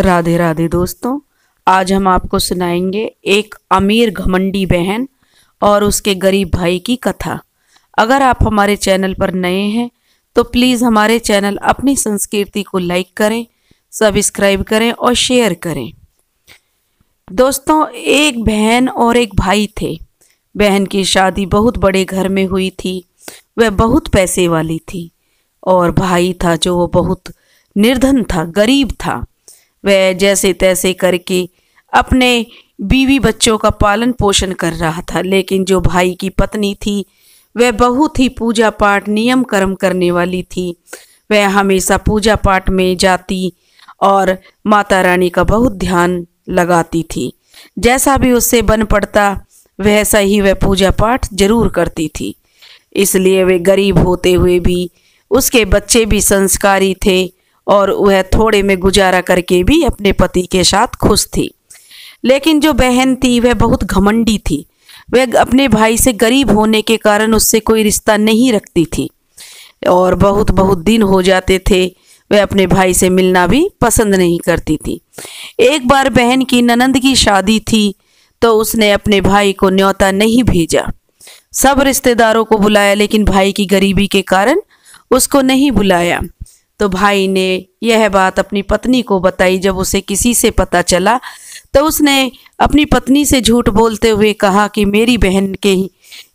राधे राधे दोस्तों आज हम आपको सुनाएंगे एक अमीर घमंडी बहन और उसके गरीब भाई की कथा अगर आप हमारे चैनल पर नए हैं तो प्लीज़ हमारे चैनल अपनी संस्कृति को लाइक करें सब्सक्राइब करें और शेयर करें दोस्तों एक बहन और एक भाई थे बहन की शादी बहुत बड़े घर में हुई थी वह बहुत पैसे वाली थी और भाई था जो वो बहुत निर्धन था गरीब था वह जैसे तैसे करके अपने बीवी बच्चों का पालन पोषण कर रहा था लेकिन जो भाई की पत्नी थी वह बहुत ही पूजा पाठ नियम कर्म करने वाली थी वह हमेशा पूजा पाठ में जाती और माता रानी का बहुत ध्यान लगाती थी जैसा भी उससे बन पड़ता वैसा ही वह पूजा पाठ जरूर करती थी इसलिए वे गरीब होते हुए भी उसके बच्चे भी संस्कारी थे और वह थोड़े में गुजारा करके भी अपने पति के साथ खुश थी लेकिन जो बहन थी वह बहुत घमंडी थी वह अपने भाई से गरीब होने के कारण उससे कोई रिश्ता नहीं रखती थी और बहुत बहुत दिन हो जाते थे वह अपने भाई से मिलना भी पसंद नहीं करती थी एक बार बहन की ननंद की शादी थी तो उसने अपने भाई को न्योता नहीं भेजा सब रिश्तेदारों को बुलाया लेकिन भाई की गरीबी के कारण उसको नहीं बुलाया तो भाई ने यह बात अपनी पत्नी को बताई जब उसे किसी से पता चला तो उसने अपनी पत्नी से झूठ बोलते हुए कहा कि मेरी बहन के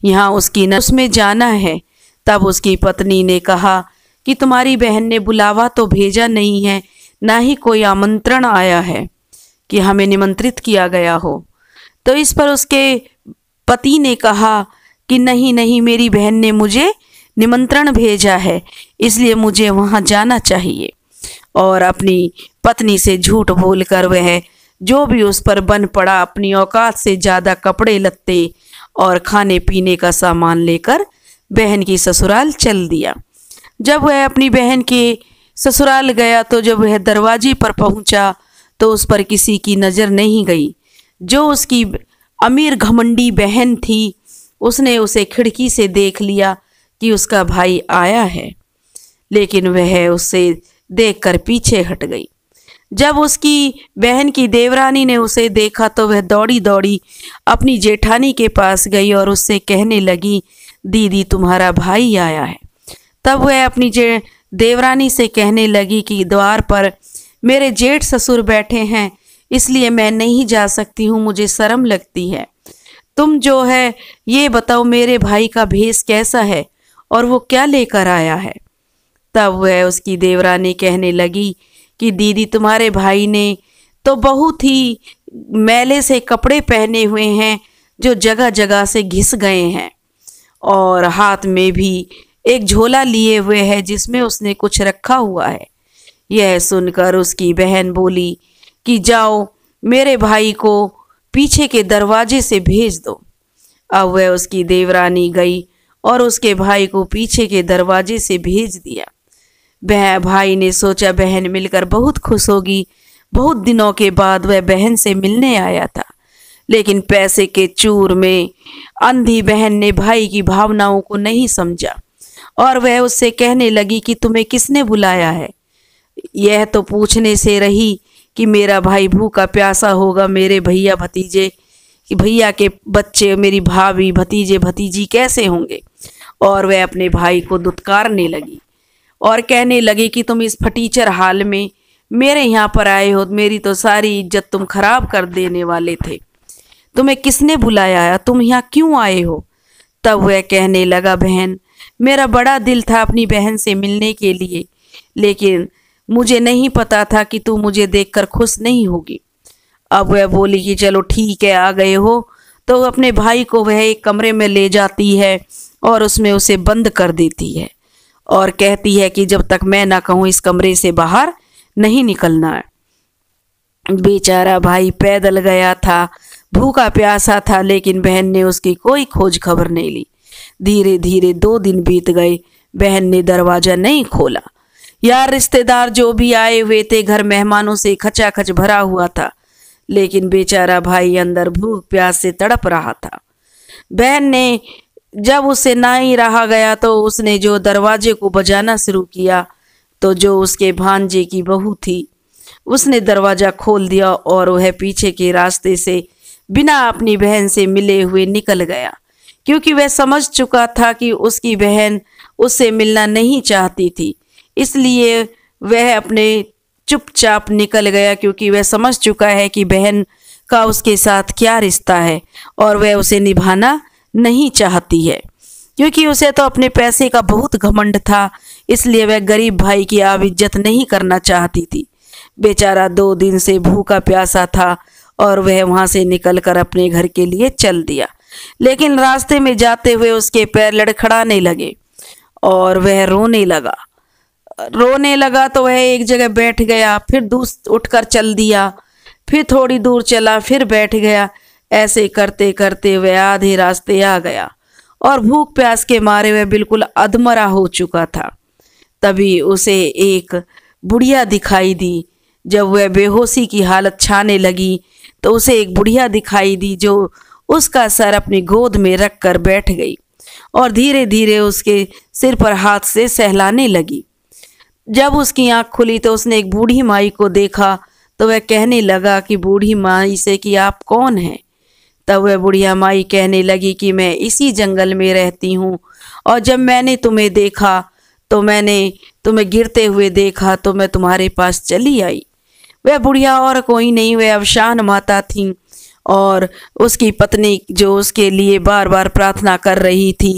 यहाँ उसकी न उसमें जाना है तब उसकी पत्नी ने कहा कि तुम्हारी बहन ने बुलावा तो भेजा नहीं है ना ही कोई आमंत्रण आया है कि हमें निमंत्रित किया गया हो तो इस पर उसके पति ने कहा कि नहीं नहीं मेरी बहन ने मुझे निमंत्रण भेजा है इसलिए मुझे वहाँ जाना चाहिए और अपनी पत्नी से झूठ कर वह जो भी उस पर बन पड़ा अपनी औकात से ज़्यादा कपड़े लत्ते और खाने पीने का सामान लेकर बहन की ससुराल चल दिया जब वह अपनी बहन के ससुराल गया तो जब वह दरवाजे पर पहुंचा तो उस पर किसी की नज़र नहीं गई जो उसकी अमीर घमंडी बहन थी उसने उसे खिड़की से देख लिया कि उसका भाई आया है लेकिन वह उसे देखकर पीछे हट गई जब उसकी बहन की देवरानी ने उसे देखा तो वह दौड़ी दौड़ी अपनी जेठानी के पास गई और उससे कहने लगी दीदी तुम्हारा भाई आया है तब वह अपनी जे देवरानी से कहने लगी कि द्वार पर मेरे जेठ ससुर बैठे हैं इसलिए मैं नहीं जा सकती हूँ मुझे शर्म लगती है तुम जो है ये बताओ मेरे भाई का भेस कैसा है और वो क्या लेकर आया है तब वह उसकी देवरानी कहने लगी कि दीदी तुम्हारे भाई ने तो बहुत ही मैले से कपड़े पहने हुए हैं जो जगह जगह से घिस गए हैं और हाथ में भी एक झोला लिए हुए है जिसमें उसने कुछ रखा हुआ है यह सुनकर उसकी बहन बोली कि जाओ मेरे भाई को पीछे के दरवाजे से भेज दो अब वह उसकी देवरानी गई और उसके भाई को पीछे के दरवाजे से भेज दिया वह भाई ने सोचा बहन मिलकर बहुत खुश होगी बहुत दिनों के बाद वह बहन से मिलने आया था लेकिन पैसे के चूर में अंधी बहन ने भाई की भावनाओं को नहीं समझा और वह उससे कहने लगी कि तुम्हें किसने बुलाया है यह तो पूछने से रही कि मेरा भाई भूखा प्यासा होगा मेरे भैया भतीजे कि भैया के बच्चे मेरी भाभी भतीजे भतीजी कैसे होंगे और वह अपने भाई को दुत्कारने लगी और कहने लगी कि तुम इस फटीचर हाल में मेरे यहाँ पर आए हो मेरी तो सारी इज्जत तुम खराब कर देने वाले थे तुम्हें किसने बुलाया तुम यहाँ क्यों आए हो तब वह कहने लगा बहन मेरा बड़ा दिल था अपनी बहन से मिलने के लिए लेकिन मुझे नहीं पता था कि तू मुझे देखकर खुश नहीं होगी अब वह बोली कि चलो ठीक है आ गए हो तो अपने भाई को वह एक कमरे में ले जाती है और उसमें उसे बंद कर देती है और कहती है कि जब तक मैं ना कहूँ इस कमरे से बाहर नहीं निकलना है बेचारा भाई पैदल गया था भूखा प्यासा था लेकिन बहन ने उसकी कोई खोज खबर नहीं ली धीरे धीरे दो दिन बीत गए बहन ने दरवाज़ा नहीं खोला यार रिश्तेदार जो भी आए हुए थे घर मेहमानों से खचाखच भरा हुआ था लेकिन बेचारा भाई अंदर भूख प्यास से तड़प रहा था बहन ने जब उसे ना ही रहा गया तो उसने जो दरवाजे को बजाना शुरू किया तो जो उसके भांजे की बहू थी उसने दरवाज़ा खोल दिया और वह पीछे के रास्ते से बिना अपनी बहन से मिले हुए निकल गया क्योंकि वह समझ चुका था कि उसकी बहन उससे मिलना नहीं चाहती थी इसलिए वह अपने चुपचाप निकल गया क्योंकि वह समझ चुका है कि बहन का उसके साथ क्या रिश्ता है और वह उसे निभाना नहीं चाहती है क्योंकि उसे तो अपने पैसे का बहुत घमंड था इसलिए वह गरीब भाई की आब इज्जत नहीं करना चाहती थी बेचारा दो दिन से भूखा प्यासा था और वह वहाँ से निकलकर अपने घर के लिए चल दिया लेकिन रास्ते में जाते हुए उसके पैर लड़खड़ाने लगे और वह रोने लगा रोने लगा तो वह एक जगह बैठ गया फिर दूस उठकर चल दिया फिर थोड़ी दूर चला फिर बैठ गया ऐसे करते करते वह आधे रास्ते आ गया और भूख प्यास के मारे वह बिल्कुल अधमरा हो चुका था तभी उसे एक बुढ़िया दिखाई दी जब वह बेहोशी की हालत छाने लगी तो उसे एक बुढ़िया दिखाई दी जो उसका सर अपनी गोद में रख कर बैठ गई और धीरे धीरे उसके सिर पर हाथ से सहलाने लगी जब उसकी आंख खुली तो उसने एक बूढ़ी माई को देखा तो वह कहने लगा कि बूढ़ी माई से कि आप कौन हैं तब वह बुढ़िया माई कहने लगी कि मैं इसी जंगल में रहती हूँ और जब मैंने तुम्हें देखा तो मैंने तुम्हें गिरते हुए देखा तो मैं तुम्हारे पास चली आई वह बुढ़िया और कोई नहीं वह अवशान माता थी और उसकी पत्नी जो उसके लिए बार बार प्रार्थना कर रही थी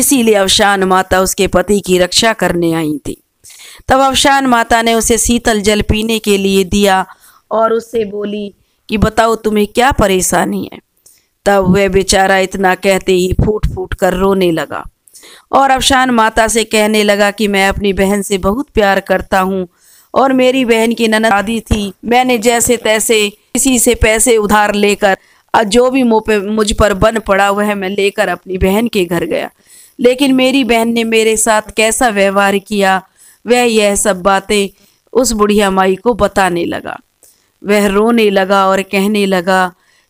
इसीलिए अवशान माता उसके पति की रक्षा करने आई थी तब अवशान माता ने उसे शीतल जल पीने के लिए दिया और उससे बोली कि बताओ तुम्हें क्या परेशानी है तब वह बेचारा इतना कहते ही फूट फूट कर रोने लगा और अफशान माता से कहने लगा कि मैं अपनी बहन से बहुत प्यार करता हूँ और मेरी बहन की ननद शादी थी मैंने जैसे तैसे किसी से पैसे उधार लेकर जो भी मुझ पर बन पड़ा वह मैं लेकर अपनी बहन के घर गया लेकिन मेरी बहन ने मेरे साथ कैसा व्यवहार किया वह यह सब बातें उस बुढ़िया माई को बताने लगा वह रोने लगा और कहने लगा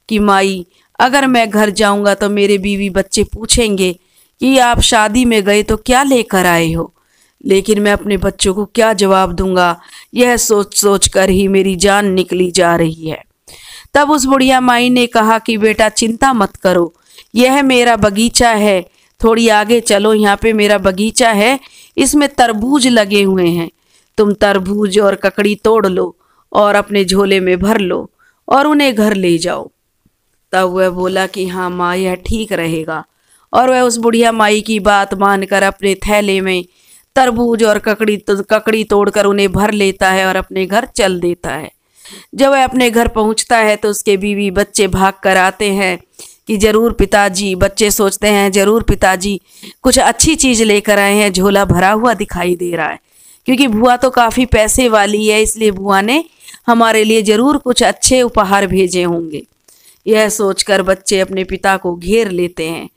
कि माई अगर मैं घर जाऊंगा तो मेरे बीवी बच्चे पूछेंगे कि आप शादी में गए तो क्या लेकर आए हो लेकिन मैं अपने बच्चों को क्या जवाब दूंगा यह सोच सोच कर ही मेरी जान निकली जा रही है तब उस बुढ़िया माई ने कहा कि बेटा चिंता मत करो यह मेरा बगीचा है थोड़ी आगे चलो यहाँ पे मेरा बगीचा है इसमें तरबूज लगे हुए हैं तुम तरबूज और ककड़ी तोड़ लो और अपने झोले में भर लो और उन्हें घर ले जाओ तब वह बोला कि हाँ माँ यह ठीक रहेगा और वह उस बुढ़िया माई की बात मानकर अपने थैले में तरबूज और ककड़ी तो, ककड़ी तोड़कर उन्हें भर लेता है और अपने घर चल देता है जब वह अपने घर पहुंचता है तो उसके बीवी बच्चे भाग कर आते हैं कि ज़रूर पिताजी बच्चे सोचते हैं ज़रूर पिताजी कुछ अच्छी चीज़ लेकर आए हैं झोला भरा हुआ दिखाई दे रहा है क्योंकि बुआ तो काफ़ी पैसे वाली है इसलिए बुआ ने हमारे लिए ज़रूर कुछ अच्छे उपहार भेजे होंगे यह सोचकर बच्चे अपने पिता को घेर लेते हैं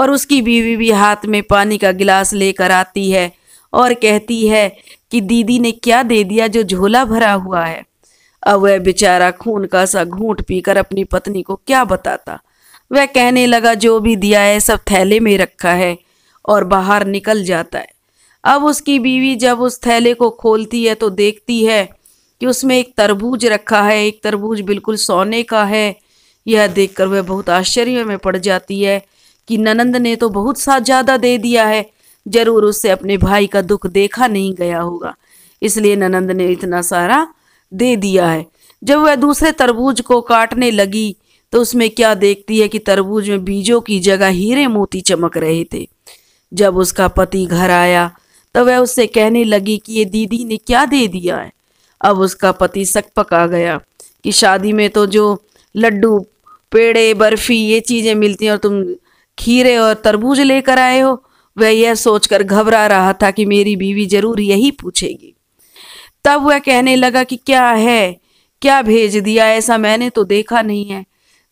और उसकी बीवी भी हाथ में पानी का गिलास लेकर आती है और कहती है कि दीदी ने क्या दे दिया जो झोला भरा हुआ है अब वह बेचारा खून का सा घूंट पीकर अपनी पत्नी को क्या बताता वह कहने लगा जो भी दिया है सब थैले में रखा है और बाहर निकल जाता है अब उसकी बीवी जब उस थैले को खोलती है तो देखती है कि उसमें एक तरबूज रखा है एक तरबूज बिल्कुल सोने का है यह देखकर वह बहुत आश्चर्य में पड़ जाती है कि ननंद ने तो बहुत सा ज्यादा दे दिया है जरूर उससे अपने भाई का दुख देखा नहीं गया होगा इसलिए ननंद ने इतना सारा दे दिया है जब वह दूसरे तरबूज को काटने लगी तो उसमें क्या देखती है कि तरबूज में बीजों की जगह हीरे मोती चमक रहे थे जब उसका पति घर आया तो वह उससे कहने लगी कि ये दीदी ने क्या दे दिया है अब उसका पति सक पका गया कि शादी में तो जो लड्डू पेड़े बर्फी ये चीज़ें मिलती हैं और तुम खीरे और तरबूज लेकर आए हो वह यह सोचकर घबरा रहा था कि मेरी बीवी जरूर यही पूछेगी तब वह कहने लगा कि क्या है क्या भेज दिया ऐसा मैंने तो देखा नहीं है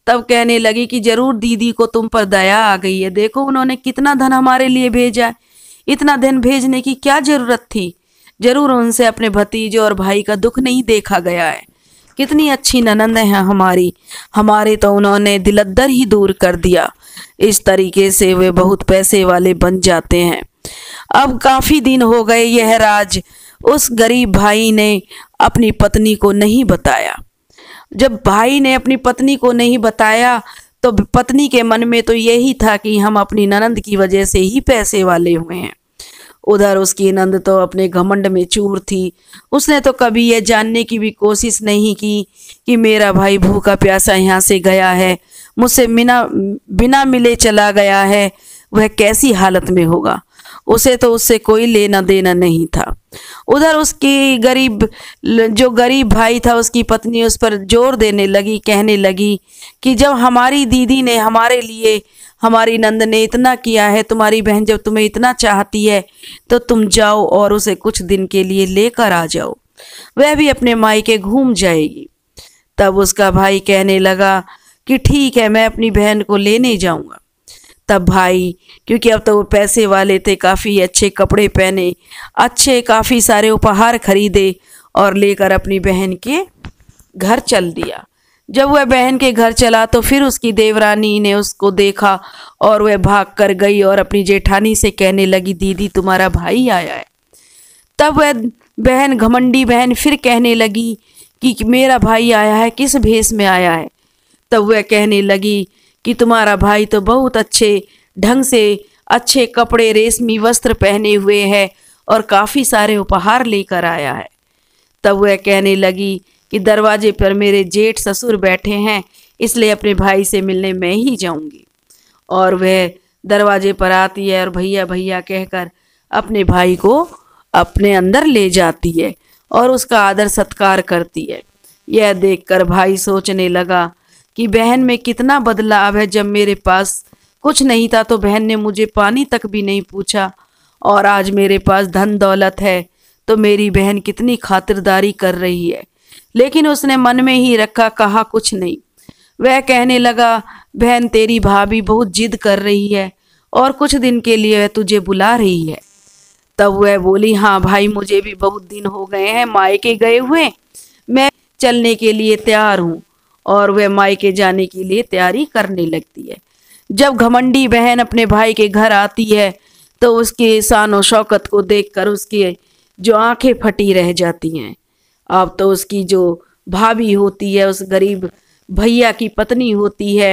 तब कहने लगी कि जरूर दीदी को तुम पर दया आ गई है देखो उन्होंने कितना धन हमारे लिए भेजा है इतना धन भेजने की क्या जरूरत थी जरूर उनसे अपने भतीजे और भाई का दुख नहीं देखा गया है कितनी अच्छी ननंद हैं हमारी हमारे तो उन्होंने दिलद्दर ही दूर कर दिया इस तरीके से वे बहुत पैसे वाले बन जाते हैं अब काफ़ी दिन हो गए यह राज उस गरीब भाई ने अपनी पत्नी को नहीं बताया जब भाई ने अपनी पत्नी को नहीं बताया तो पत्नी के मन में तो यही था कि हम अपनी ननंद की वजह से ही पैसे वाले हुए हैं उधर उसकी नंद तो अपने घमंड में चूर थी उसने तो कभी यह जानने की भी कोशिश नहीं की कि मेरा भाई भूखा प्यासा यहाँ से गया है मुझसे बिना बिना मिले चला गया है वह कैसी हालत में होगा उसे तो उससे कोई लेना देना नहीं था उधर उसकी गरीब जो गरीब भाई था उसकी पत्नी उस पर जोर देने लगी कहने लगी कि जब हमारी दीदी ने हमारे लिए हमारी नंद ने इतना किया है तुम्हारी बहन जब तुम्हें इतना चाहती है तो तुम जाओ और उसे कुछ दिन के लिए लेकर आ जाओ वह भी अपने माई के घूम जाएगी तब उसका भाई कहने लगा कि ठीक है मैं अपनी बहन को लेने जाऊंगा तब भाई क्योंकि अब तो वो पैसे वाले थे काफ़ी अच्छे कपड़े पहने अच्छे काफ़ी सारे उपहार खरीदे और लेकर अपनी बहन के घर चल दिया जब वह बहन के घर चला तो फिर उसकी देवरानी ने उसको देखा और वह भाग कर गई और अपनी जेठानी से कहने लगी दीदी तुम्हारा भाई आया है तब वह बहन घमंडी बहन फिर कहने लगी कि मेरा भाई आया है किस भेस में आया है तब वह कहने लगी कि तुम्हारा भाई तो बहुत अच्छे ढंग से अच्छे कपड़े रेशमी वस्त्र पहने हुए है और काफ़ी सारे उपहार लेकर आया है तब वह कहने लगी कि दरवाजे पर मेरे जेठ ससुर बैठे हैं इसलिए अपने भाई से मिलने मैं ही जाऊंगी और वह दरवाजे पर आती है और भैया भैया कहकर अपने भाई को अपने अंदर ले जाती है और उसका आदर सत्कार करती है यह देखकर भाई सोचने लगा कि बहन में कितना बदलाव है जब मेरे पास कुछ नहीं था तो बहन ने मुझे पानी तक भी नहीं पूछा और आज मेरे पास धन दौलत है तो मेरी बहन कितनी खातिरदारी कर रही है लेकिन उसने मन में ही रखा कहा कुछ नहीं वह कहने लगा बहन तेरी भाभी बहुत जिद कर रही है और कुछ दिन के लिए वह तुझे बुला रही है तब वह बोली हाँ भाई मुझे भी बहुत दिन हो गए हैं मायके गए हुए मैं चलने के लिए तैयार हूँ और वह मायके जाने के लिए तैयारी करने लगती है जब घमंडी बहन अपने भाई के घर आती है तो उसके शान शौकत को देखकर उसकी जो आंखें फटी रह जाती हैं अब तो उसकी जो भाभी होती है उस गरीब भैया की पत्नी होती है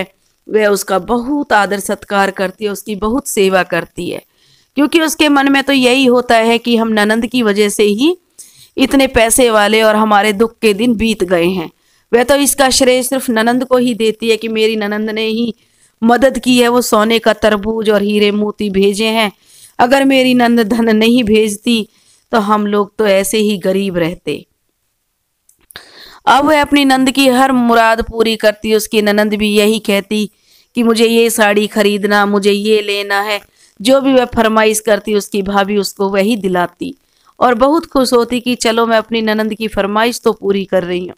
वह उसका बहुत आदर सत्कार करती है उसकी बहुत सेवा करती है क्योंकि उसके मन में तो यही होता है कि हम ननंद की वजह से ही इतने पैसे वाले और हमारे दुख के दिन बीत गए हैं वह तो इसका श्रेय सिर्फ ननंद को ही देती है कि मेरी ननंद ने ही मदद की है वो सोने का तरबूज और हीरे मोती भेजे हैं अगर मेरी नंद धन नहीं भेजती तो हम लोग तो ऐसे ही गरीब रहते अब वह अपनी नंद की हर मुराद पूरी करती उसकी ननंद भी यही कहती कि मुझे ये साड़ी खरीदना मुझे ये लेना है जो भी वह फरमाइश करती उसकी भाभी उसको वही दिलाती और बहुत खुश होती कि चलो मैं अपनी ननंद की फरमाइश तो पूरी कर रही हूँ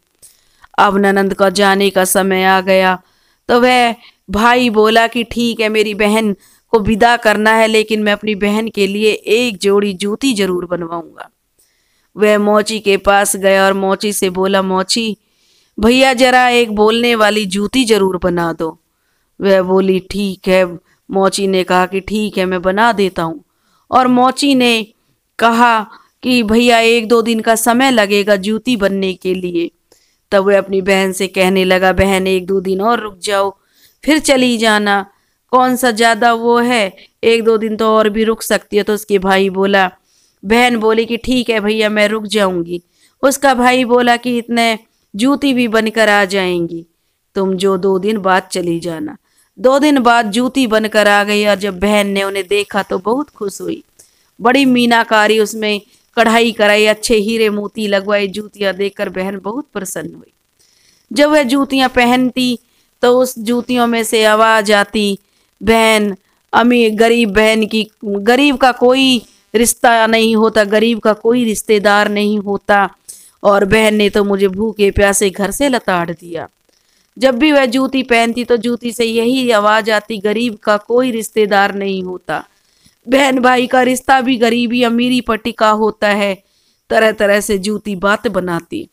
अब ननंद का जाने का समय आ गया तो वह भाई बोला कि ठीक है मेरी बहन को विदा करना है लेकिन मैं अपनी बहन के लिए एक जोड़ी जूती जरूर बनवाऊंगा वह मोची के पास गया और मोची से बोला मोची भैया जरा एक बोलने वाली जूती जरूर बना दो वह बोली ठीक है मोची ने कहा कि ठीक है मैं बना देता हूँ और मोची ने कहा कि भैया एक दो दिन का समय लगेगा जूती बनने के लिए तब वह अपनी बहन से कहने लगा बहन एक दो दिन और रुक जाओ फिर चली जाना कौन सा ज़्यादा वो है एक दो दिन तो और भी रुक सकती है तो उसके भाई बोला बहन बोली कि ठीक है भैया मैं रुक जाऊंगी उसका भाई बोला कि इतने जूती भी बनकर आ जाएंगी तुम जो दो दिन बाद चली जाना दो दिन बाद जूती बनकर आ गई और जब बहन ने उन्हें देखा तो बहुत खुश हुई बड़ी मीनाकारी उसमें कढ़ाई कराई अच्छे हीरे मोती लगवाई जूतियाँ देखकर बहन बहुत प्रसन्न हुई जब वह जूतियाँ पहनती तो उस जूतियों में से आवाज़ आती बहन अमीर गरीब बहन की गरीब का कोई रिश्ता नहीं होता गरीब का कोई रिश्तेदार नहीं होता और बहन ने तो मुझे भूखे प्यासे घर से लताड़ दिया जब भी वह जूती पहनती तो जूती से यही आवाज आती गरीब का कोई रिश्तेदार नहीं होता बहन भाई का रिश्ता भी गरीबी अमीरी पट्टी का होता है तरह तरह से जूती बात बनाती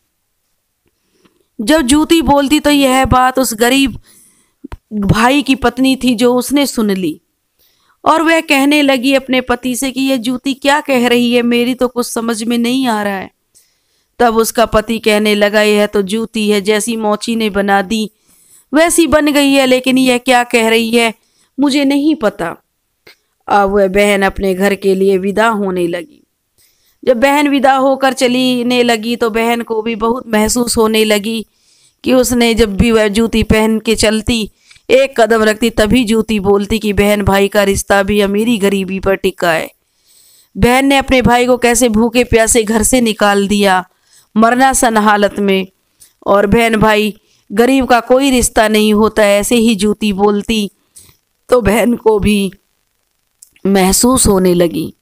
जब जूती बोलती तो यह बात उस गरीब भाई की पत्नी थी जो उसने सुन ली और वह कहने लगी अपने पति से कि यह जूती क्या कह रही है मेरी तो कुछ समझ में नहीं आ रहा है तब उसका पति कहने लगा यह तो जूती है जैसी मोची ने बना दी वैसी बन गई है लेकिन यह क्या कह रही है मुझे नहीं पता अब वह बहन अपने घर के लिए विदा होने लगी जब बहन विदा होकर चलीने लगी तो बहन को भी बहुत महसूस होने लगी कि उसने जब भी वह जूती पहन के चलती एक कदम रखती तभी जूती बोलती कि बहन भाई का रिश्ता भी अमीरी गरीबी पर टिका है बहन ने अपने भाई को कैसे भूखे प्यासे घर से निकाल दिया मरना सन हालत में और बहन भाई गरीब का कोई रिश्ता नहीं होता ऐसे ही जूती बोलती तो बहन को भी महसूस होने लगी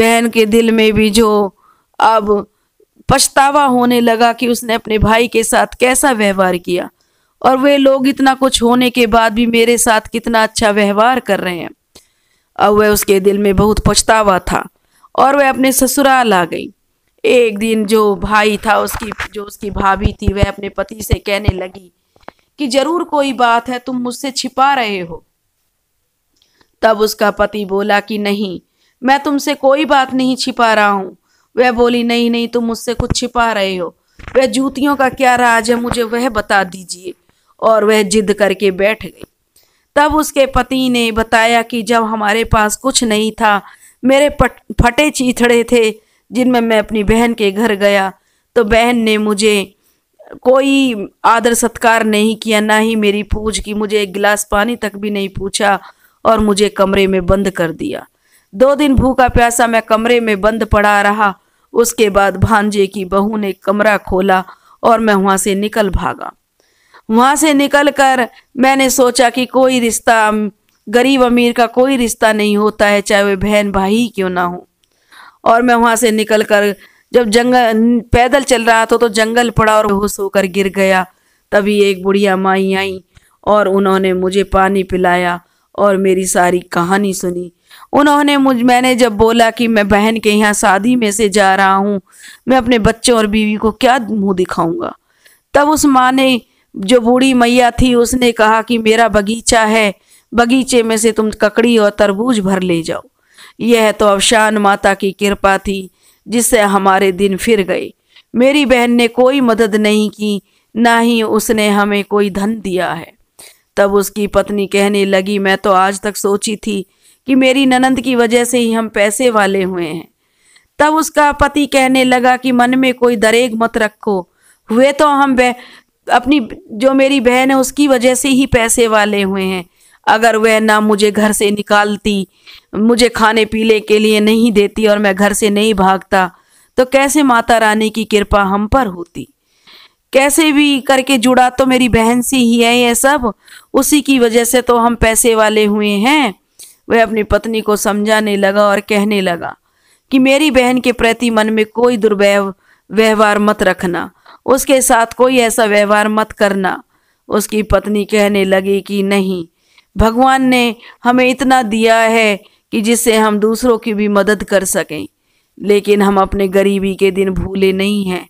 बहन के दिल में भी जो अब पछतावा होने लगा कि उसने अपने भाई के साथ कैसा व्यवहार किया और वे लोग इतना कुछ होने के बाद भी मेरे साथ कितना अच्छा व्यवहार कर रहे हैं अब वह उसके दिल में बहुत पछतावा था और वह अपने ससुराल आ गई एक दिन जो भाई था उसकी जो उसकी भाभी थी वह अपने पति से कहने लगी कि जरूर कोई बात है तुम मुझसे छिपा रहे हो तब उसका पति बोला कि नहीं मैं तुमसे कोई बात नहीं छिपा रहा हूँ वह बोली नहीं नहीं तुम मुझसे कुछ छिपा रहे हो वह जूतियों का क्या राज है मुझे वह बता दीजिए और वह जिद करके बैठ गई तब उसके पति ने बताया कि जब हमारे पास कुछ नहीं था मेरे पट फटे चीथड़े थे जिनमें मैं अपनी बहन के घर गया तो बहन ने मुझे कोई आदर सत्कार नहीं किया ना ही मेरी पूछ की मुझे एक गिलास पानी तक भी नहीं पूछा और मुझे कमरे में बंद कर दिया दो दिन भूखा प्यासा मैं कमरे में बंद पड़ा रहा उसके बाद भांजे की बहू ने कमरा खोला और मैं वहाँ से निकल भागा वहाँ से निकलकर मैंने सोचा कि कोई रिश्ता गरीब अमीर का कोई रिश्ता नहीं होता है चाहे वे बहन भाई क्यों ना हो और मैं वहाँ से निकल कर जब जंगल पैदल चल रहा था तो जंगल पड़ा और होश होकर गिर गया तभी एक बुढ़िया माई आई और उन्होंने मुझे पानी पिलाया और मेरी सारी कहानी सुनी उन्होंने मुझ मैंने जब बोला कि मैं बहन के यहाँ शादी में से जा रहा हूँ मैं अपने बच्चों और बीवी को क्या मुँह दिखाऊंगा तब उस माँ ने जो बूढ़ी मैया थी उसने कहा कि मेरा बगीचा है बगीचे में से तुम ककड़ी और तरबूज भर ले जाओ यह तो अवशान माता की कृपा थी जिससे हमारे दिन फिर गए मेरी बहन ने कोई मदद नहीं की ना ही उसने हमें कोई धन दिया है तब उसकी पत्नी कहने लगी मैं तो आज तक सोची थी कि मेरी ननंद की वजह से ही हम पैसे वाले हुए हैं तब उसका पति कहने लगा कि मन में कोई दरेग मत रखो हुए तो हम अपनी जो मेरी बहन है उसकी वजह से ही पैसे वाले हुए हैं अगर वह ना मुझे घर से निकालती मुझे खाने पीने के लिए नहीं देती और मैं घर से नहीं भागता तो कैसे माता रानी की कृपा हम पर होती कैसे भी करके जुड़ा तो मेरी बहन से ही है ये सब उसी की वजह से तो हम पैसे वाले हुए हैं वह अपनी पत्नी को समझाने लगा और कहने लगा कि मेरी बहन के प्रति मन में कोई दुर्व्यवहार मत रखना उसके साथ कोई ऐसा व्यवहार मत करना उसकी पत्नी कहने लगी कि नहीं भगवान ने हमें इतना दिया है कि जिससे हम दूसरों की भी मदद कर सकें लेकिन हम अपने गरीबी के दिन भूले नहीं हैं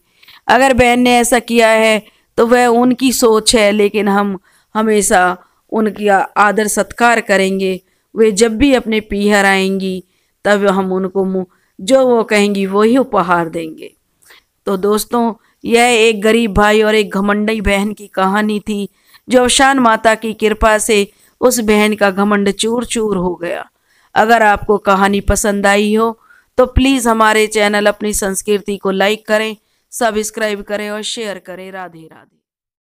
अगर बहन ने ऐसा किया है तो वह उनकी सोच है लेकिन हम हमेशा उनकी आदर सत्कार करेंगे वे जब भी अपने पीहर आएंगी तब हम उनको जो वो कहेंगी वही उपहार देंगे तो दोस्तों यह एक गरीब भाई और एक घमंडी बहन की कहानी थी जो अवशान माता की कृपा से उस बहन का घमंड चूर चूर हो गया अगर आपको कहानी पसंद आई हो तो प्लीज़ हमारे चैनल अपनी संस्कृति को लाइक करें सब्सक्राइब करें और शेयर करें राधे राधे